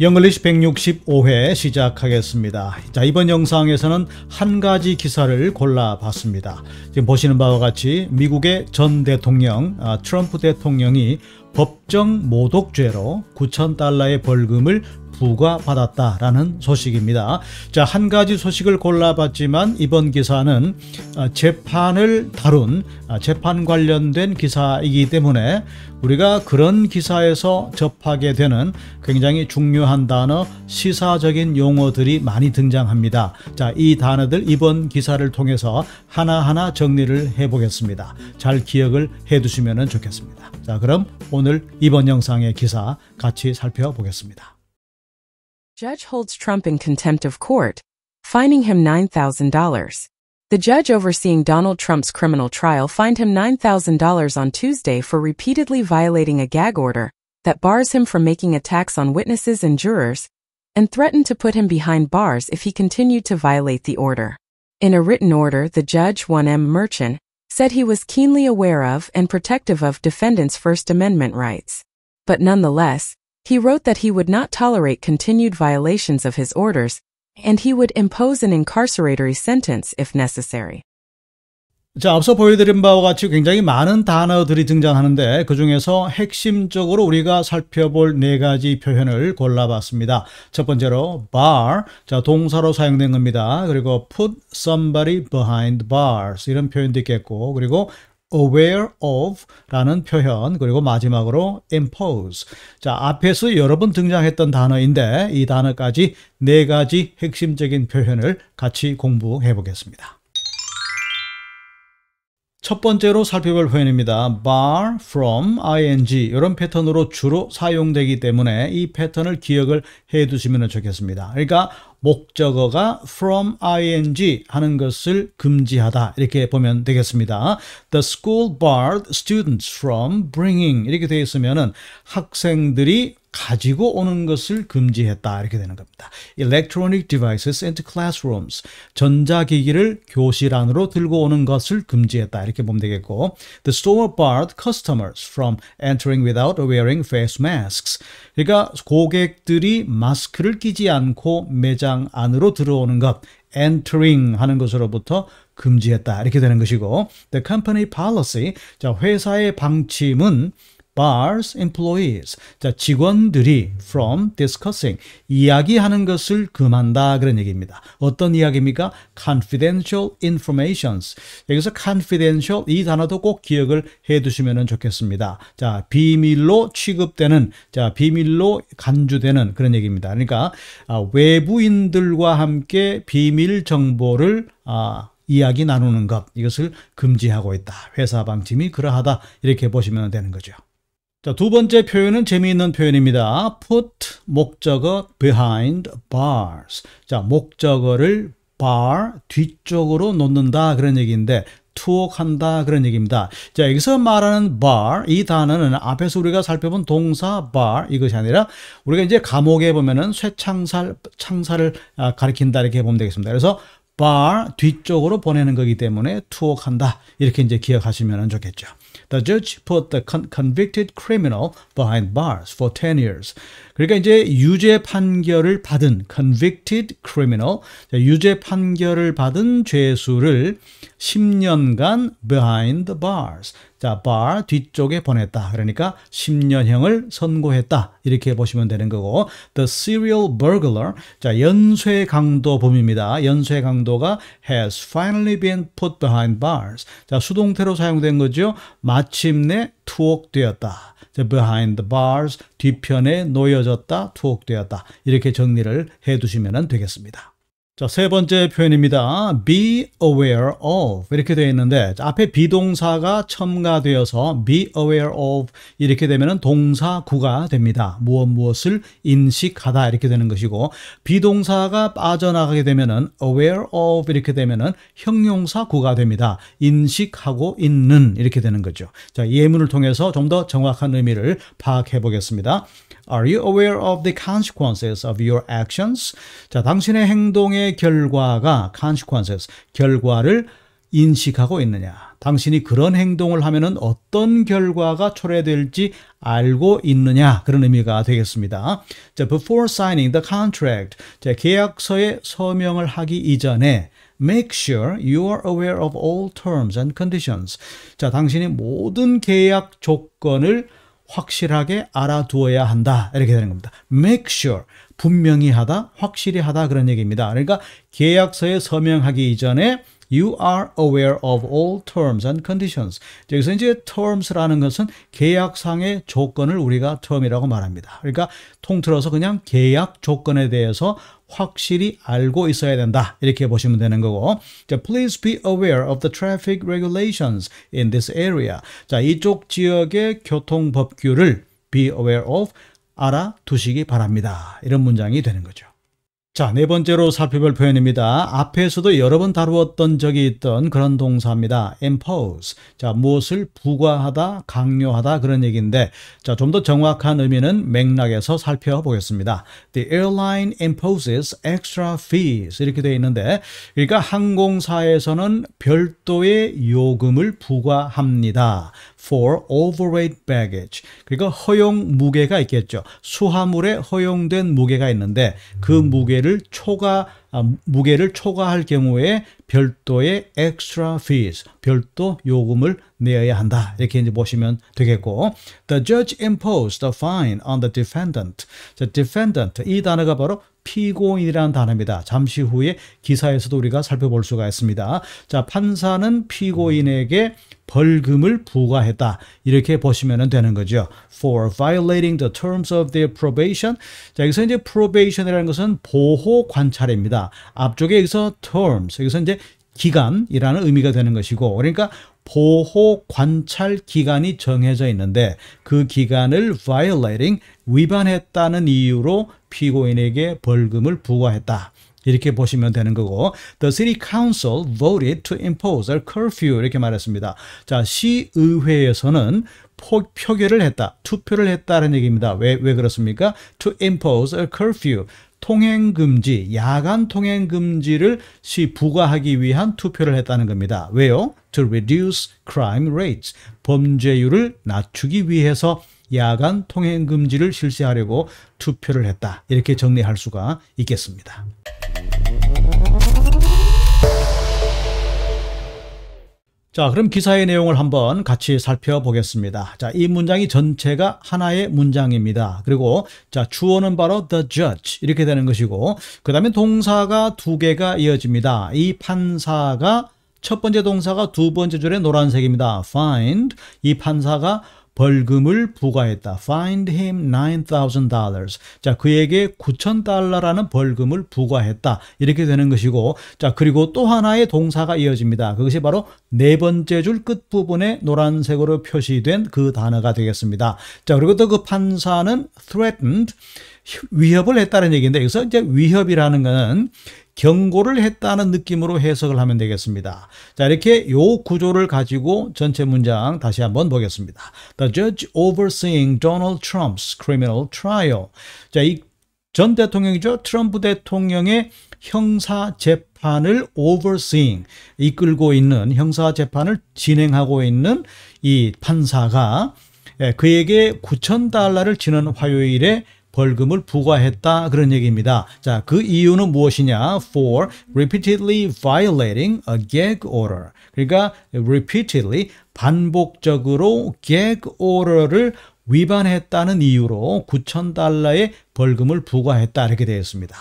영글리시 165회 시작하겠습니다. 자, 이번 영상에서는 한 가지 기사를 골라봤습니다. 지금 보시는 바와 같이 미국의 전 대통령 아, 트럼프 대통령이 법정 모독죄로 9천 달러의 벌금을 부과받았다라는 소식입니다. 자, 한 가지 소식을 골라봤지만 이번 기사는 어, 재판을 다룬 어, 재판 관련된 기사이기 때문에 우리가 그런 기사에서 접하게 되는 굉장히 중요한 단어, 시사적인 용어들이 많이 등장합니다. 자, 이 단어들 이번 기사를 통해서 하나하나 정리를 해보겠습니다. 잘 기억을 해두시면 좋겠습니다. 자, 그럼 오늘 이번 영상의 기사 같이 살펴보겠습니다. Judge holds Trump in contempt of court, fining him $9,000. The judge overseeing Donald Trump's criminal trial fined him $9,000 on Tuesday for repeatedly violating a gag order that bars him from making attacks on witnesses and jurors and threatened to put him behind bars if he continued to violate the order. In a written order, the judge, 1M Merchant, said he was keenly aware of and protective of defendants' First Amendment rights. But nonetheless, He wrote that he would not tolerate continued violations of his orders, and he would impose an incarceratory sentence if necessary. 자, 앞서 보여드린 바와 같이 굉장히 많은 단어들이 등장하는데 그 중에서 핵심적으로 우리가 살펴볼 네 가지 표현을 골라봤습니다. 첫 번째로 bar, 자, 동사로 사용된 겁니다. 그리고 put somebody behind bars 이런 표현도 있겠고, 그리고 aware of라는 표현 그리고 마지막으로 impose. 자, 앞에서 여러 번 등장했던 단어인데 이 단어까지 네 가지 핵심적인 표현을 같이 공부해 보겠습니다. 첫 번째로 살펴볼 표현입니다. bar, from, ing 이런 패턴으로 주로 사용되기 때문에 이 패턴을 기억을 해두시면 좋겠습니다. 그러니까 목적어가 from ing 하는 것을 금지하다 이렇게 보면 되겠습니다. The school barred students from bringing 이렇게 되어 있으면 학생들이 가지고 오는 것을 금지했다 이렇게 되는 겁니다. Electronic devices into classrooms 전자기기를 교실 안으로 들고 오는 것을 금지했다 이렇게 보면 되겠고 The store barred customers from entering without wearing face masks 그러니까 고객들이 마스크를 끼지 않고 매장 안으로 들어오는 것 entering 하는 것으로부터 금지했다 이렇게 되는 것이고 The company policy 자 회사의 방침은 bars employees. 자, 직원들이 from discussing 이야기하는 것을 금한다 그런 얘기입니다. 어떤 이야기입니까? confidential informations. 여기서 confidential 이 단어도 꼭 기억을 해 두시면 좋겠습니다. 자, 비밀로 취급되는 자, 비밀로 간주되는 그런 얘기입니다. 그러니까 아, 외부인들과 함께 비밀 정보를 아, 이야기 나누는 것 이것을 금지하고 있다. 회사 방침이 그러하다. 이렇게 보시면 되는 거죠. 자, 두 번째 표현은 재미있는 표현입니다. put 목적어 behind bars. 자, 목적어를 bar 뒤쪽으로 놓는다 그런 얘기인데 투옥한다 그런 얘기입니다. 자, 여기서 말하는 bar 이 단어는 앞에서 우리가 살펴본 동사 bar 이것이 아니라 우리가 이제 감옥에 보면은 쇠창살 창살을 아, 가리킨다 이렇게 보면 되겠습니다. 그래서 bar 뒤쪽으로 보내는 거기 때문에 투옥한다 이렇게 이제 기억하시면 좋겠죠. The judge put the con convicted criminal behind bars for 10 years. 그러니까 이제 유죄 판결을 받은 convicted criminal 유죄 판결을 받은 죄수를 10년간 behind the bars 자, bar 뒤쪽에 보냈다. 그러니까 10년형을 선고했다. 이렇게 보시면 되는 거고 the serial burglar 자, 연쇄 강도 범입니다. 연쇄 강도가 has finally been put behind bars. 자, 수동태로 사용된 거죠. 마침내 투옥되었다. behind the bars 뒤편에 놓여졌다, 투옥되었다. 이렇게 정리를 해 두시면 되겠습니다. 자, 세 번째 표현입니다. be aware of 이렇게 되어 있는데 앞에 비동사가 첨가되어서 be aware of 이렇게 되면 동사구가 됩니다. 무엇 무엇을 인식하다 이렇게 되는 것이고 비동사가 빠져나가게 되면 aware of 이렇게 되면 형용사구가 됩니다. 인식하고 있는 이렇게 되는 거죠. 자, 예문을 통해서 좀 더 정확한 의미를 파악해 보겠습니다. Are you aware of the consequences of your actions? 자, 당신의 행동에 행동의 결과가 consequences, 결과를 인식하고 있느냐. 당신이 그런 행동을 하면은 어떤 결과가 초래될지 알고 있느냐. 그런 의미가 되겠습니다. 자, before signing the contract. 자, 계약서에 서명을 하기 이전에 make sure you are aware of all terms and conditions. 자, 당신이 모든 계약 조건을 확실하게 알아두어야 한다. 이렇게 되는 겁니다. make sure. 분명히 하다, 확실히 하다 그런 얘기입니다. 그러니까 계약서에 서명하기 이전에 You are aware of all terms and conditions. 여기서 이제 terms라는 것은 계약상의 조건을 우리가 term이라고 말합니다. 그러니까 통틀어서 그냥 계약 조건에 대해서 확실히 알고 있어야 된다. 이렇게 보시면 되는 거고. 자, please be aware of the traffic regulations in this area. 자, 이쪽 지역의 교통 법규를 be aware of 알아두시기 바랍니다. 이런 문장이 되는 거죠. 자, 네 번째로 살펴볼 표현입니다. 앞에서도 여러 번 다루었던 적이 있던 그런 동사입니다. impose. 자, 무엇을 부과하다, 강요하다 그런 얘기인데 자, 좀 더 정확한 의미는 맥락에서 살펴보겠습니다. The airline imposes extra fees 이렇게 되어 있는데 그러니까 항공사에서는 별도의 요금을 부과합니다. for overweight baggage. 그러니까 허용 무게가 있겠죠. 수화물에 허용된 무게가 있는데 그 음. 무게를 무게를 초과 아, 무게를 초과할 경우에 별도의 extra fees 별도 요금을 내야 한다 이렇게 이제 보시면 되겠고 the judge imposed a fine on the defendant. 자, defendant 이 단어가 바로 피고인이라는 단어입니다. 잠시 후에 기사에서도 우리가 살펴볼 수가 있습니다. 자, 판사는 피고인에게 벌금을 부과했다. 이렇게 보시면 되는 거죠. for violating the terms of their probation. 자, 여기서 이제 probation이라는 것은 보호 관찰입니다. 앞쪽에 여기서 terms, 여기서 이제 기간이라는 의미가 되는 것이고 그러니까 보호 관찰 기간이 정해져 있는데 그 기간을 violating 위반했다는 이유로 피고인에게 벌금을 부과했다. 이렇게 보시면 되는 거고 The City Council voted to impose a curfew 이렇게 말했습니다. 자, 시의회에서는 포, 표결을 했다. 투표를 했다는 얘기입니다. 왜, 왜 그렇습니까? To impose a curfew. 통행금지, 야간 통행금지를 시 부과하기 위한 투표를 했다는 겁니다. 왜요? To reduce crime rates. 범죄율을 낮추기 위해서 야간 통행금지를 실시하려고 투표를 했다. 이렇게 정리할 수가 있겠습니다. 자, 그럼 기사의 내용을 한번 같이 살펴보겠습니다. 자, 이 문장이 전체가 하나의 문장입니다. 그리고 자, 주어는 바로 the judge 이렇게 되는 것이고 그다음에 동사가 두 개가 이어집니다. 이 판사가 첫 번째 동사가 두 번째 줄에 노란색입니다. find 이 판사가 벌금을 부과했다. Find him $9,000. 자, 그에게 9,000달러라는 벌금을 부과했다. 이렇게 되는 것이고, 자, 그리고 또 하나의 동사가 이어집니다. 그것이 바로 네 번째 줄 끝부분에 노란색으로 표시된 그 단어가 되겠습니다. 자, 그리고 또 그 판사는 threatened, 위협을 했다는 얘기인데, 여기서 이제 위협이라는 것은 경고를 했다는 느낌으로 해석을 하면 되겠습니다. 자, 이렇게 요 구조를 가지고 전체 문장 다시 한번 보겠습니다. The judge overseeing Donald Trump's criminal trial. 자, 이 전 대통령이죠. 트럼프 대통령의 형사 재판을 overseeing 이끌고 있는 형사 재판을 진행하고 있는 이 판사가 예, 그에게 9천 달러를 지난 화요일에 벌금을 부과했다 그런 얘기입니다. 자, 그 이유는 무엇이냐? for repeatedly violating a gag order. 그러니까 repeatedly 반복적으로 gag order를 위반했다는 이유로 9,000달러의 벌금을 부과했다 이렇게 되어 있습니다.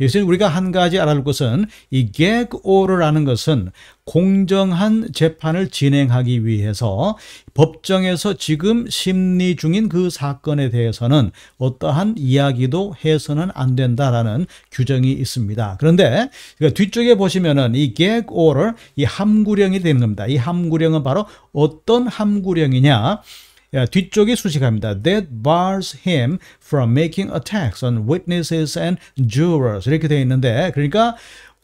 이것은 우리가 한 가지 알아둘 것은 이 개그오르라는 것은 공정한 재판을 진행하기 위해서 법정에서 지금 심리 중인 그 사건에 대해서는 어떠한 이야기도 해서는 안 된다라는 규정이 있습니다. 그런데 그러니까 뒤쪽에 보시면은 이 개그오를 이 함구령이 되는 겁니다. 이 함구령은 바로 어떤 함구령이냐? 뒤쪽이 수식합니다. That bars him from making attacks on witnesses and jurors 이렇게 되어 있는데 그러니까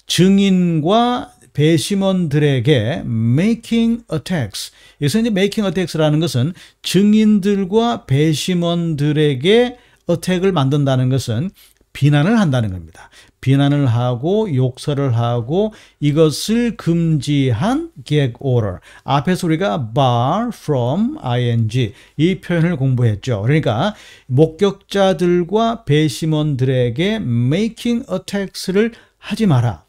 증인과 배심원들에게 making attacks. 여기서 이제 making attacks라는 것은 증인들과 배심원들에게 어택을 만든다는 것은 비난을 한다는 겁니다. 비난을 하고 욕설을 하고 이것을 금지한 gag order. 앞에서 우리가 bar from ing 이 표현을 공부했죠. 그러니까 목격자들과 배심원들에게 making a t t a c k s 를 하지 마라.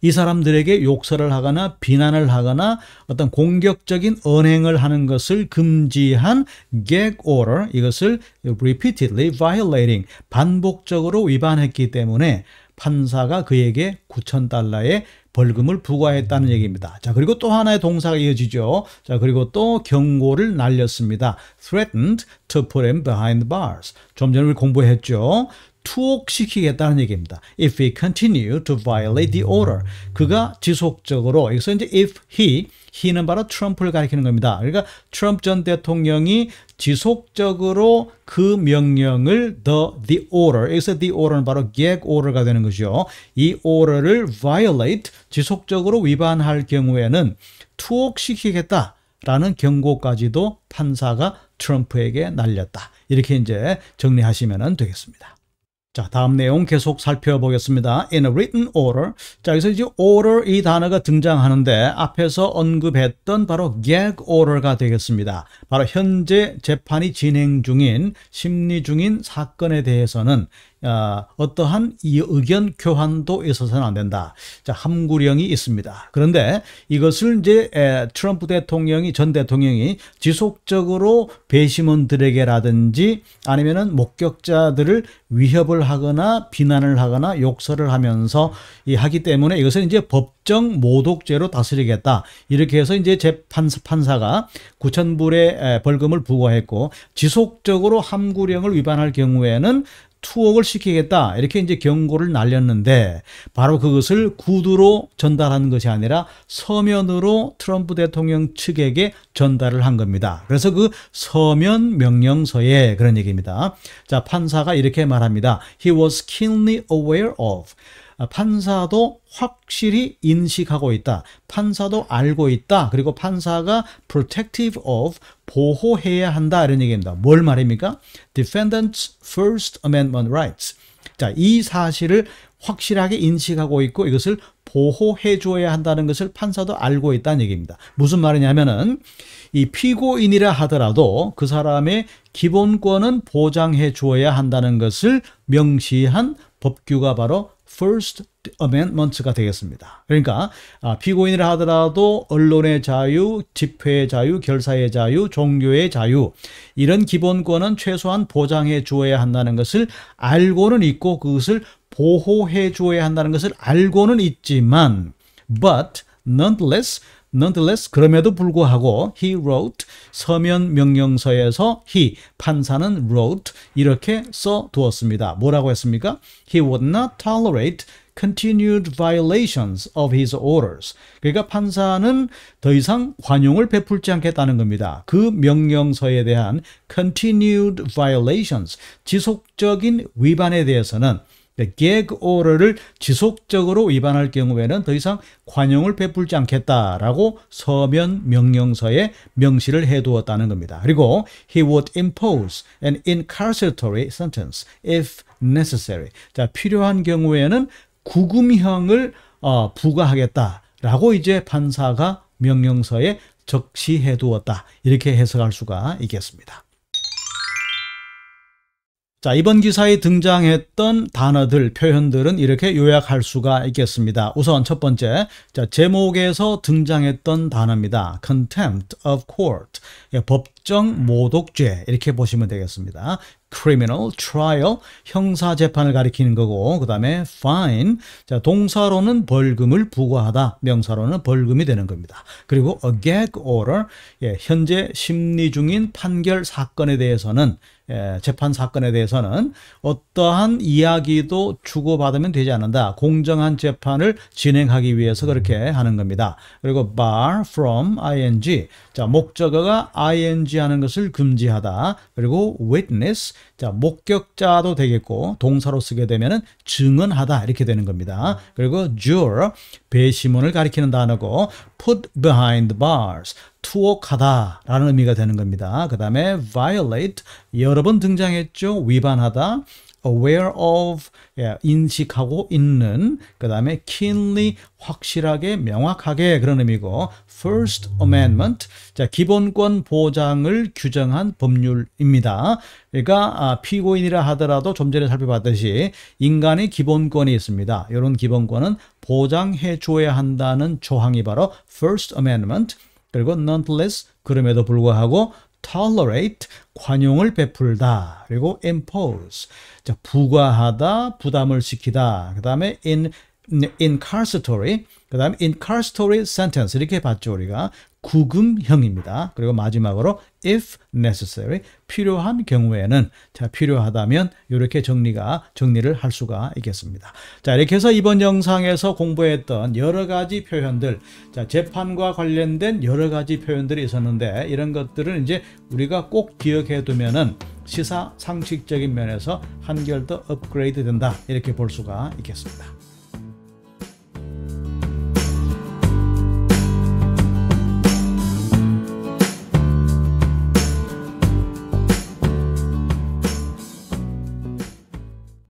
이 사람들에게 욕설을 하거나 비난을 하거나 어떤 공격적인 언행을 하는 것을 금지한 gag order 이것을 repeatedly violating 반복적으로 위반했기 때문에 판사가 그에게 9천 달러의 벌금을 부과했다는 얘기입니다. 자, 그리고 또 하나의 동사가 이어지죠. 자, 그리고 또 경고를 날렸습니다. threatened to put him behind bars. 좀 전에 우리 공부했죠. 투옥시키겠다는 얘기입니다. If he continue to violate the order. 그가 지속적으로 여기서 이제 if he, he는 바로 트럼프를 가리키는 겁니다. 그러니까 트럼프 전 대통령이 지속적으로 그 명령을 the, the order, 여기서 the order는 바로 gag order가 되는 거죠. 이 order를 violate, 지속적으로 위반할 경우에는 투옥시키겠다. 라는 경고까지도 판사가 트럼프에게 날렸다. 이렇게 이제 정리하시면 되겠습니다. 자, 다음 내용 계속 살펴보겠습니다. In a written order. 자, 여기서 이제 order 이 단어가 등장하는데 앞에서 언급했던 바로 gag order가 되겠습니다. 바로 현재 재판이 진행 중인 심리 중인 사건에 대해서는 어, 떠한 의견 교환도 있어서는 안 된다. 자, 함구령이 있습니다. 그런데 이것을 이제 트럼프 대통령이 전 대통령이 지속적으로 배심원들에게라든지 아니면은 목격자들을 위협을 하거나 비난을 하거나 욕설을 하면서 이 하기 때문에 이것은 이제 법정 모독죄로 다스리겠다. 이렇게 해서 이제 재판 판사가 9천불의 벌금을 부과했고 지속적으로 함구령을 위반할 경우에는 투옥을 시키겠다 이렇게 이제 경고를 날렸는데 바로 그것을 구두로 전달하는 것이 아니라 서면으로 트럼프 대통령 측에게 전달을 한 겁니다. 그래서 그 서면 명령서에 그런 얘기입니다. 자 판사가 이렇게 말합니다. He was keenly aware of 판사도 확실히 인식하고 있다. 판사도 알고 있다. 그리고 판사가 protective of 보호해야 한다. 이런 얘기입니다. 뭘 말입니까? Defendant's First Amendment Rights. 자, 이 사실을 확실하게 인식하고 있고 이것을 보호해 줘야 한다는 것을 판사도 알고 있다는 얘기입니다. 무슨 말이냐면은 이 피고인이라 하더라도 그 사람의 기본권은 보장해 주어야 한다는 것을 명시한 법규가 바로 First Amendment가 되겠습니다. 그러니까 아, 피고인이 하더라도 언론의 자유, 집회의 자유, 결사의 자유, 종교의 자유 이런 기본권은 최소한 보장해 주어야 한다는 것을 알고는 있고 그것을 보호해 주어야 한다는 것을 알고는 있지만 but nonetheless Nonetheless, 그럼에도 불구하고 he wrote 서면 명령서에서 he 판사는 wrote 이렇게 써 두었습니다. 뭐라고 했습니까? He would not tolerate continued violations of his orders. 그러니까 판사는 더 이상 관용을 베풀지 않겠다는 겁니다. 그 명령서에 대한 continued violations 지속적인 위반에 대해서는 네, gag o r d e r 를 지속적으로 위반할 경우에는 더 이상 관용을 베풀지 않겠다라고 서면 명령서에 명시를 해두었다는 겁니다. 그리고 he would impose an incarceratory sentence if necessary. 자 필요한 경우에는 구금형을 어, 부과하겠다라고 이제 판사가 명령서에 적시해두었다 이렇게 해석할 수가 있겠습니다. 자, 이번 기사에 등장했던 단어들, 표현들은 이렇게 요약할 수가 있겠습니다. 우선 첫 번째, 자, 제목에서 등장했던 단어입니다. contempt of court. 예, 법정 모독죄. 이렇게 보시면 되겠습니다. criminal trial 형사 재판을 가리키는 거고 그다음에 fine 자 동사로는 벌금을 부과하다 명사로는 벌금이 되는 겁니다. 그리고 a gag order 예 현재 심리 중인 판결 사건에 대해서는 예, 재판 사건에 대해서는 어떠한 이야기도 주고받으면 되지 않는다. 공정한 재판을 진행하기 위해서 그렇게 하는 겁니다. 그리고 bar from ing 자 목적어가 ing 하는 것을 금지하다. 그리고 witness 자 목격자도 되겠고 동사로 쓰게 되면 증언하다 이렇게 되는 겁니다. 그리고 j u r o 배심원을 가리키는 단어고 put behind bars 투옥하다라는 의미가 되는 겁니다. 그 다음에 violate 여러 번 등장했죠. 위반하다. aware of 예, 인식하고 있는 그 다음에 keenly 확실하게 명확하게 그런 의미고 First Amendment 자 기본권 보장을 규정한 법률입니다. 그러니까 아, 피고인이라 하더라도 좀 전에 살펴봤듯이 인간의 기본권이 있습니다. 이런 기본권은 보장해 줘야 한다는 조항이 바로 First Amendment 그리고 nonetheless 그럼에도 불구하고 tolerate 관용을 베풀다 그리고 impose 자 부과하다 부담을 시키다 그 다음에 in incarceratory 그 다음에 incarceratory sentence 이렇게 봤죠 우리가 구금형입니다. 그리고 마지막으로 if necessary 필요한 경우에는 자 필요하다면 이렇게 정리가 정리를 할 수가 있겠습니다. 자 이렇게 해서 이번 영상에서 공부했던 여러 가지 표현들 자 재판과 관련된 여러 가지 표현들이 있었는데 이런 것들은 이제 우리가 꼭 기억해 두면은 시사 상식적인 면에서 한결 더 업그레이드 된다 이렇게 볼 수가 있겠습니다.